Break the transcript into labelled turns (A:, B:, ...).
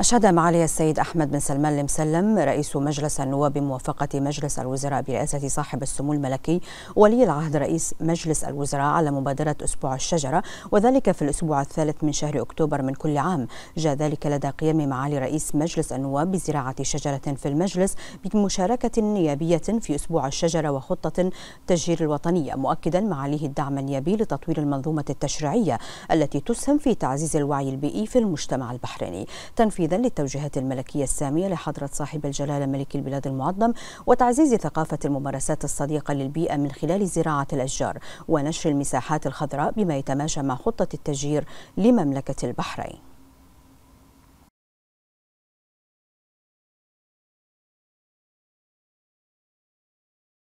A: أشاد معالي السيد أحمد بن سلمان المسلم رئيس مجلس النواب بموافقة مجلس الوزراء برئاسة صاحب السمو الملكي ولي العهد رئيس مجلس الوزراء على مبادرة أسبوع الشجرة وذلك في الأسبوع الثالث من شهر أكتوبر من كل عام جاء ذلك لدى قيام معالي رئيس مجلس النواب بزراعة شجرة في المجلس بمشاركة نيابية في أسبوع الشجرة وخطة تشجير الوطنية مؤكدا معاليه الدعم النيابي لتطوير المنظومة التشريعية التي تسهم في تعزيز الوعي البيئي في المجتمع البحريني تنفيذ تنفيذا للتوجيهات الملكية السامية لحضرة صاحب الجلالة ملك البلاد المعظم وتعزيز ثقافة الممارسات الصديقة للبيئة من خلال زراعة الأشجار ونشر المساحات الخضراء بما يتماشى مع خطة التشجير لمملكة البحرين